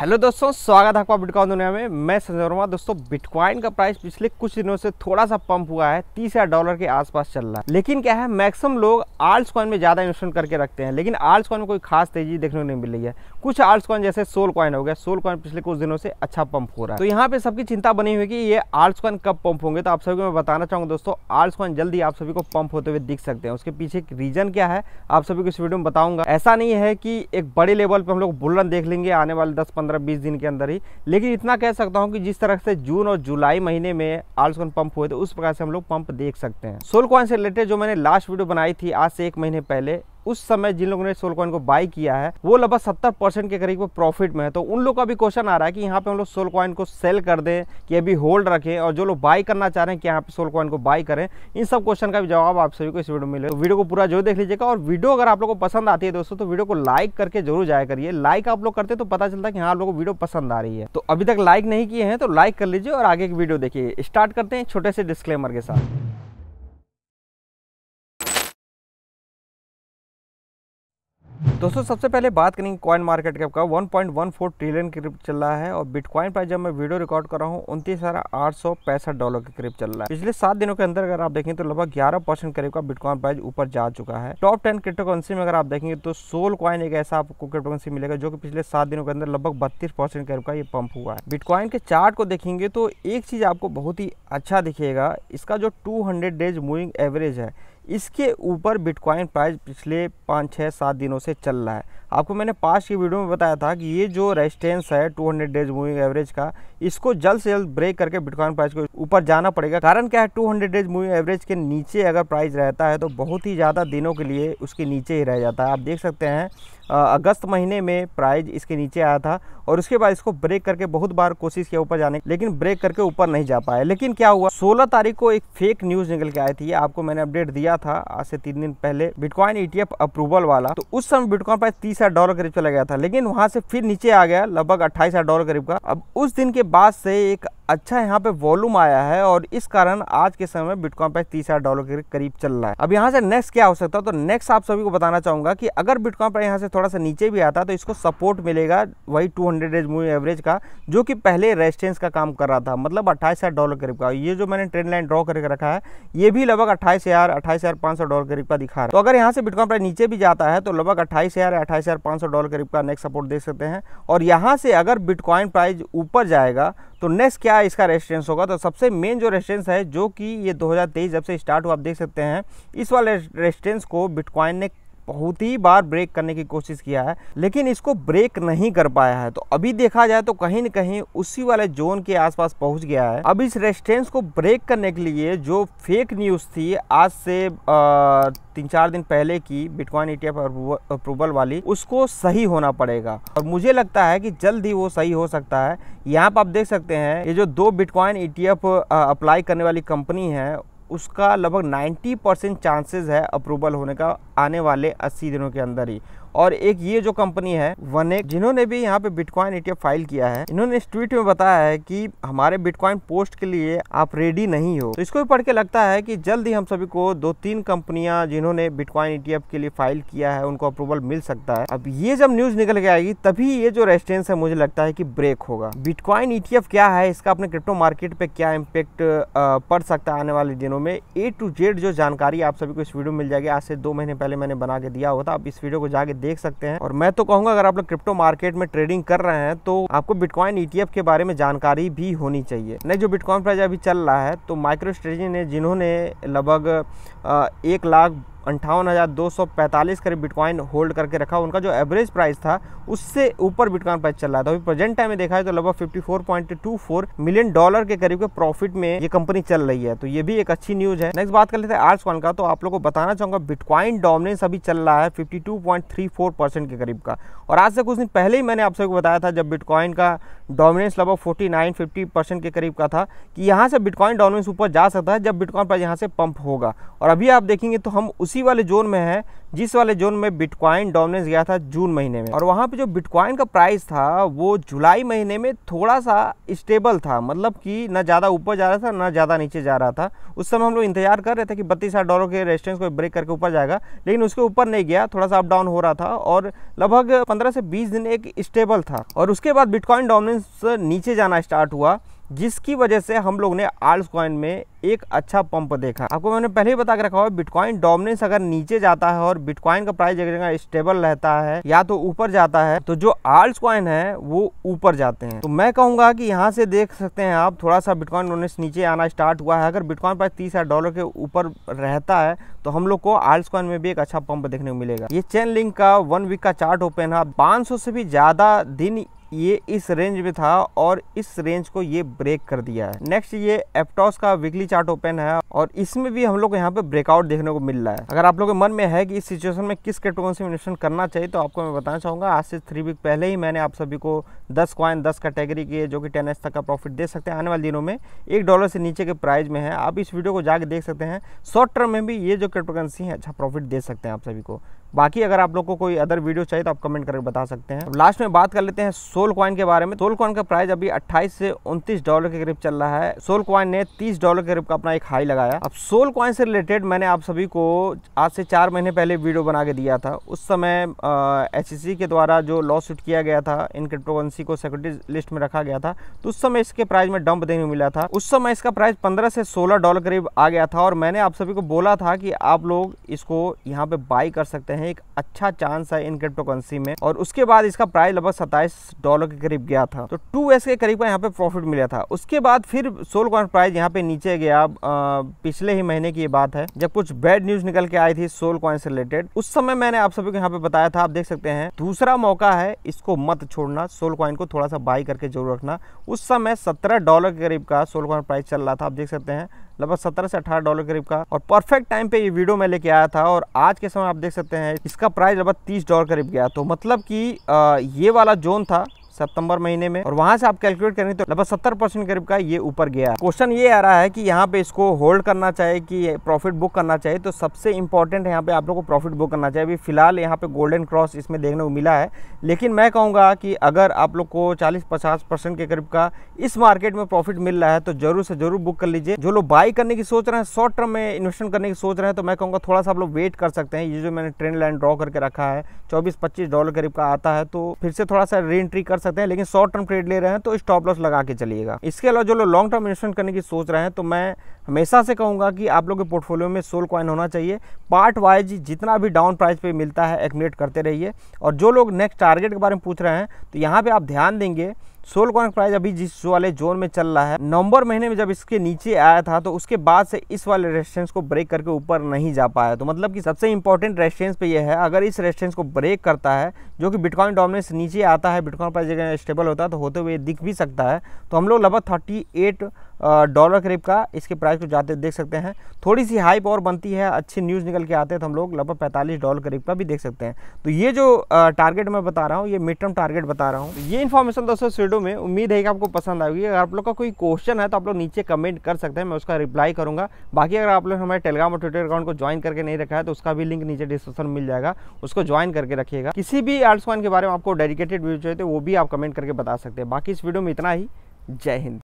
hello दोस्तों स्वागत है आपका बिटकॉइन दुनिया में मैं संजय वर्मा दोस्तों बिटकॉइन का प्राइस पिछले कुछ दिनों से थोड़ा सा पंप हुआ है तीस हजार डॉलर के आसपास चल रहा है लेकिन क्या है मैक्सिमम लोग आर्ट्स कॉइन में ज़्यादा इन्वेस्टमेंट करके रखते हैं लेकिन आर्ट्स कॉइन में कोई खास तेजी देखने को नहीं मिल रही है कुछ आर्ट्स कॉइन जैसे सोल कॉइन हो गया सोल कॉइन पिछले कुछ दिनों से अच्छा पंप हो रहा है तो यहाँ पे सबकी चिंता बनी हुई की ये आर्ट्स कॉइन कब पंप होंगे तो आप सभी को मैं बताना चाहूंगा दोस्तों आर्ट्स कॉइन जल्दी आप सभी को पंप होते हुए दिख सकते हैं उसके पीछे रीजन क्या है आप सभी को इस वीडियो में बताऊंगा ऐसा नहीं है कि एक बड़े लेवल पर हम लोग बुलरन देख लेंगे आने वाले दस पंद्रह पंद्रह बीस दिन के अंदर ही लेकिन इतना कह सकता हूँ कि जिस तरह से जून और जुलाई महीने में आल्सकॉन पंप हुए थे उस प्रकार से हम लोग पंप देख सकते हैं सोल कॉइन से रिलेटेड जो मैंने लास्ट वीडियो बनाई थी आज से एक महीने पहले उस समय जिन लोगों ने सोल कॉइन को बाई किया है वो लगभग सत्तर परसेंट के करीब प्रॉफिट में है तो उन लोग का भी क्वेश्चन आ रहा है कि यहाँ पे हम लोग सोल कॉइन को सेल कर दें कि अभी होल्ड रखें और जो लोग बाई करना चाह रहे हैं कि यहाँ पे सोल कॉइन को बाई करें इन सब क्वेश्चन का भी जवाब आप सभी को इस वीडियो में मिले तो वीडियो को पूरा जरूर देख लीजिएगा और वीडियो अगर आप लोग को पसंद आती है दोस्तों तो वीडियो को लाइक करके जरूर जाया करिए लाइक आप लोग करते तो पता चलता है कि हाँ आप लोग को वीडियो पसंद आ रही है तो अभी तक लाइक नहीं किए हैं तो लाइक कर लीजिए और आगे की वीडियो देखिए स्टार्ट करते हैं छोटे से डिस्क्लेमर के साथ दोस्तों सबसे पहले बात करेंगे कॉइन मार्केट कैप का 1.14 ट्रिलियन के करीब चल रहा है और बिटकॉइन प्राइस जब मैं वीडियो रिकॉर्ड कर रहा हूँ उनतीस डॉलर के करीब चल रहा है पिछले सात दिनों के अंदर अगर आप देखें तो लगभग ग्यारह परसेंट करीब का बिटकॉइन प्राइस ऊपर जा चुका है टॉप टेन क्रिप्टोकरेंसी में अगर आप देखेंगे तो सोल कॉइन एक ऐसा आपको क्रिप्टोकरेंसी मिलेगा जो कि पिछले सात दिनों के अंदर लगभग बत्तीस करीब का ये पंप हुआ है बिटकॉइन के चार्ट को देखेंगे तो एक चीज आपको बहुत ही अच्छा दिखेगा इसका जो टू डेज मूविंग एवरेज है इसके ऊपर बिटकॉइन प्राइस पिछले पाँच छः सात दिनों से चल रहा है आपको मैंने पास की वीडियो में बताया था कि ये जो रेजिस्टेंस है 200 डेज मूविंग एवरेज का इसको जल्द से जल्द ब्रेक करके बिटकॉइन प्राइस को ऊपर जाना पड़ेगा कारण क्या है 200 डेज मूविंग एवरेज के नीचे अगर प्राइस रहता है तो बहुत ही ज़्यादा दिनों के लिए उसके नीचे ही रह जाता है आप देख सकते हैं अगस्त महीने में प्राइस इसके नीचे आया था और उसके बाद इसको ब्रेक करके बहुत बार कोशिश किया ऊपर जाने लेकिन ब्रेक करके ऊपर नहीं जा पाया लेकिन क्या हुआ सोलह तारीख को एक फेक न्यूज़ निकल के आई थी आपको मैंने अपडेट दिया था आज से तीन दिन पहले बिटकॉइन ईटीएफ अप्रूवल वाला तो उस समय बिटकॉइन प्राइस तीस डॉलर करीब चला गया था लेकिन वहाँ से फिर नीचे आ गया लगभग अट्ठाईस डॉलर करीब का अब उस दिन के बाद से एक अच्छा यहाँ पे वॉल्यूम आया है और इस कारण आज के समय में बिटकॉइन प्राइस तीस हजार डॉलर के करीब चल रहा है अब यहाँ से नेक्स्ट क्या हो सकता है तो नेक्स्ट आप सभी को बताना चाहूंगा कि अगर बिटकॉइन प्राइस यहाँ से थोड़ा सा नीचे भी आता तो इसको सपोर्ट मिलेगा वही two hundred days moving average का जो कि पहले रेजिस्टेंस का काम कर रहा था मतलब अट्ठाईस हजार डॉलर करीब का ये जो मैंने ट्रेंड लाइन ड्रॉ करके रखा है ये भी लगभग अट्ठाईस हजार अट्ठाईस हजार पांच सौ डॉलर करीब का दिखा रहा है तो अगर यहाँ से बिटकॉइन प्राइस नीचे भी जाता है तो लगभग अट्ठाईस हजार अट्ठाईस हजार पांच सौ डॉलर करीब का नेक्स्ट सपोर्ट देख सकते हैं और यहाँ से अगर बिटकॉइन प्राइस ऊपर जाएगा तो नेक्स्ट क्या क्या इसका रेजिस्टेंस होगा तो सबसे मेन जो रेजिस्टेंस है जो कि ये 2023 जब से स्टार्ट हुआ आप देख सकते हैं इस वाले रेजिस्टेंस को बिटकॉइन ने बहुत ही बार ब्रेक करने की कोशिश किया है लेकिन इसको ब्रेक नहीं कर पाया है तो अभी देखा जाए तो कहीं ना कहीं उसी वाले जोन के आसपास पहुंच गया है अब इस रेस्टोरेंट को ब्रेक करने के लिए जो फेक न्यूज़ थी आज से आ, तीन चार दिन पहले की बिटकॉइन ईटीएफ अप्रूवल वाली उसको सही होना पड़ेगा और मुझे लगता है कि जल्द ही वो सही हो सकता है यहाँ पर आप देख सकते हैं ये जो दो बिटकॉइन ईटीएफ अप्लाई करने वाली कंपनी है उसका लगभग 90 परसेंट चांसेज़ है अप्रूवल होने का आने वाले 80 दिनों के अंदर ही और एक ये जो कंपनी है वनेक जिन्होंने भी यहाँ पे बिटकॉइन ETF फाइल किया है इन्होंने इस ट्वीट में बताया है कि हमारे बिटकॉइन पोस्ट के लिए आप रेडी नहीं हो तो इसको भी पढ़ के लगता है कि जल्द ही हम सभी को दो तीन कंपनियां जिन्होंने बिटकॉइन ईटीएफ e के लिए फाइल किया है उनको अप्रूवल मिल सकता है अब ये जब न्यूज निकल के आएगी तभी ये जो रेस्टेंस है मुझे लगता है की ब्रेक होगा बिटकॉइन ईटीएफ e क्या है इसका अपने क्रिप्टो मार्केट पे क्या इम्पेक्ट पड़ सकता है आने वाले दिनों में ए टू जेड जो जानकारी आप सभी को इस वीडियो में मिल जाएगी आज से दो महीने पहले मैंने बना के दिया हुआ आप इस वीडियो को जाके देख सकते हैं और मैं तो कहूंगा अगर आप लोग क्रिप्टो मार्केट में ट्रेडिंग कर रहे हैं तो आपको बिटकॉइन ईटीएफ e के बारे में जानकारी भी होनी चाहिए नेक्स्ट जो बिटकॉइन प्राइस अभी चल रहा है तो माइक्रो ने जिन्होंने लगभग एक लाख अंठावन हज़ार दो सौ पैंतालीस करीब बिटकॉइन होल्ड करके रखा उनका जो एवरेज प्राइस था उससे ऊपर बिटकॉइन प्राइस चल रहा था अभी प्रेजेंट टाइम में देखा है तो लगभग fifty four point two four million dollar के करीब के प्रॉफिट में ये कंपनी चल रही है तो ये भी एक अच्छी न्यूज़ है नेक्स्ट बात कर लेते हैं आर्ट्स वन का तो आप लोग को बताना चाहूंगा बिटकॉइन डोमिनेंस अभी चल रहा है fifty two point three four percent के करीब का और आज से कुछ दिन पहले ही मैंने आप सबको बताया था जब बिटकॉइन का डोमिनेंस लगभग 49 50 परसेंट के करीब का था कि यहाँ से बिटकॉइन डोमिनेंस ऊपर जा सकता है जब बिटकॉइन पर यहाँ से पंप होगा और अभी आप देखेंगे तो हम उसी वाले जोन में हैं जिस वाले जोन में बिटकॉइन डोमिनेंस गया था जून महीने में और वहाँ पे जो बिटकॉइन का प्राइस था वो जुलाई महीने में थोड़ा सा स्टेबल था मतलब कि ना ज़्यादा ऊपर जा रहा था ना ज़्यादा नीचे जा रहा था उस समय हम लोग इंतजार कर रहे थे कि बत्तीस हज़ार डॉलर के रेस्टेंस को ब्रेक करके ऊपर जाएगा लेकिन उसके ऊपर नहीं गया थोड़ा सा अप डाउन हो रहा था और लगभग पंद्रह से बीस दिन एक स्टेबल था और उसके बाद बिटकॉइन डोमिनेंस नीचे जाना स्टार्ट हुआ जिसकी वजह से हम लोग ने आल्स कॉइन में एक अच्छा पंप देखा आपको मैंने पहले ही बता के रखा हुआ बिटकॉइन डोमिनेंस अगर नीचे जाता है और बिटकॉइन का प्राइस एक जगह स्टेबल रहता है या तो ऊपर जाता है तो जो आल्स कॉइन है वो ऊपर जाते हैं तो मैं कहूंगा कि यहाँ से देख सकते हैं आप थोड़ा सा बिटकॉइन डोमिनेंस नीचे आना स्टार्ट हुआ है अगर बिटकॉइन प्राइस तीस डॉलर के ऊपर रहता है तो हम लोग को आल्स कॉइन में भी एक अच्छा पंप देखने को मिलेगा ये चेन लिंक का वन वीक का चार्ट ओपन है पांच से भी ज्यादा दिन ये इस रेंज में था और इस रेंज को ये ब्रेक कर दिया है नेक्स्ट ये एप्टॉस का वीकली चार्ट ओपन है और इसमें भी हम लोग यहाँ पे ब्रेकआउट देखने को मिल रहा है अगर आप लोग के मन में है कि इस सिचुएशन में किस क्रिप्टोकरेंसी में इन्वेस्टमेंट करना चाहिए तो आपको मैं बताना चाहूँगा आज से थ्री वीक पहले ही मैंने आप सभी को दस क्वाइन दस कैटेगरी के जो कि टेन तक का प्रॉफिट दे सकते हैं आने वाले दिनों में एक डॉलर से नीचे के प्राइज में है आप इस वीडियो को जाकर देख सकते हैं शॉर्ट टर्म में भी ये जो क्रिप्टोकरेंसी है अच्छा प्रॉफिट दे सकते हैं आप सभी को बाकी अगर आप लोग को कोई अदर वीडियो चाहिए तो आप कमेंट करके बता सकते हैं लास्ट में बात कर लेते हैं सोल क्वाइन के बारे में सोल क्वाइन का प्राइस अभी 28 से 29 डॉलर के करीब चल रहा है सोल क्वाइन ने 30 डॉलर के करीब का अपना एक हाई लगाया अब सोल क्वाइन से रिलेटेड मैंने आप सभी को आज से चार महीने पहले वीडियो बना के दिया था उस समय एच e के द्वारा जो लॉ सूट किया गया था इन क्रिप्टोकरेंसी को सिक्योरिटीज लिस्ट में रखा गया था तो उस समय इसके प्राइस में डंप देने मिला था उस समय इसका प्राइस पंद्रह से सोलह डॉलर करीब आ गया था और मैंने आप सभी को बोला था कि आप लोग इसको यहाँ पे बाई कर सकते हैं हैं एक अच्छा चांस है इन क्रिप्टोकरेंसी में और उसके बाद इसका प्राइस लगभग सत्ताईस डॉलर के करीब गया था तो टू के करीब यहाँ पे प्रॉफिट मिला था उसके बाद फिर सोल कॉइन प्राइस यहाँ पे नीचे गया पिछले ही महीने की बात है जब कुछ बैड न्यूज निकल के आई थी सोल कॉइन से रिलेटेड उस समय मैंने आप सभी को यहाँ पे बताया था आप देख सकते हैं दूसरा मौका है इसको मत छोड़ना सोल कॉइन को थोड़ा सा बाई करके जरूर रखना उस समय सत्रह डॉलर के करीब का सोल कॉइन प्राइस चल रहा था आप देख सकते हैं लगभग सत्रह से अठारह डॉलर करीब का और परफेक्ट टाइम पे ये वीडियो मैं लेके आया था और आज के समय आप देख सकते हैं इसका प्राइस लगभग तीस डॉलर करीब गया तो मतलब कि ये वाला जोन था सितंबर महीने में और वहां से आप कैलकुलेट करेंगे तो लगभग सत्तर परसेंट करीब का ये ऊपर गया है क्वेश्चन ये आ रहा है कि यहाँ पे इसको होल्ड करना चाहिए कि प्रॉफिट बुक करना चाहिए तो सबसे इंपॉर्टेंट है यहाँ पे आप लोग को प्रॉफिट बुक करना चाहिए अभी फिलहाल यहाँ पे गोल्डन क्रॉस इसमें देखने को मिला है लेकिन मैं कहूँगा कि अगर आप लोग को चालीस पचास परसेंट के करीब का इस मार्केट में प्रॉफिट मिल रहा है तो जरूर से जरूर बुक कर लीजिए जो लोग बाई करने की सोच रहे हैं शॉर्ट टर्म में इन्वेस्टमेंट करने की सोच रहे हैं तो मैं कहूँगा थोड़ा सा आप लोग वेट कर सकते हैं ये जो मैंने ट्रेंड लाइन ड्रॉ करके रखा है चौबीस पच्चीस डॉलर करीब का आता है तो फिर से थोड़ा सा री एंट्री कर सकते सकते हैं लेकिन शॉर्ट टर्म ट्रेड ले रहे हैं तो स्टॉप लॉस लगा के चलिएगा इसके अलावा जो लोग लॉन्ग टर्म इन्वेस्टमेंट करने की सोच रहे हैं तो मैं हमेशा से कहूँगा कि आप लोग के पोर्टफोलियो में सोल कॉइन होना चाहिए पार्ट वाइज जितना भी डाउन प्राइस पे मिलता है एक्मिनेट करते रहिए और जो लोग नेक्स्ट टारगेट के बारे में पूछ रहे हैं तो यहाँ पे आप ध्यान देंगे सोल कॉइन प्राइस अभी जिस वाले जोन में चल रहा है नवंबर महीने में जब इसके नीचे आया था तो उसके बाद से इस वाले रेस्टेंस को ब्रेक करके ऊपर नहीं जा पाया तो मतलब कि सबसे इंपॉर्टेंट रेस्टेंस पे यह है अगर इस रेस्टेंस को ब्रेक करता है जो कि बिटकॉइन डोमिनेंस नीचे आता है बिटकॉइन प्राइस अगर स्टेबल होता है तो होते हुए दिख भी सकता है तो हम लोग लगभग थर्टी डॉलर करीब का इसके प्राइस को जाते देख सकते हैं थोड़ी सी हाइप और बनती है अच्छी न्यूज़ निकल के आते हैं तो हम लोग लगभग पैंतालीस डॉलर करीब का भी देख सकते हैं तो ये जो टारगेट मैं बता रहा हूँ ये मिड टर्म टारगेट बता रहा हूँ ये इन्फॉर्मेशन दोस्तों वीडियो में उम्मीद है कि आपको पसंद आएगी अगर आप लोग का कोई क्वेश्चन है तो आप लोग नीचे कमेंट कर सकते हैं मैं उसका रिप्लाई करूँगा बाकी अगर आप लोग हमारे टेलीग्राम और ट्विटर अकाउंट को ज्वाइन करके नहीं रखा है तो उसका भी लिंक नीचे डिस्क्रिप्शन मिल जाएगा उसको ज्वाइन करके रखिएगा किसी भी आर्ट्स के बारे में आपको डेडिकेटेड वीडियो चाहिए तो वो भी आप कमेंट करके बता सकते हैं बाकी इस वीडियो में इतना ही जय हिंद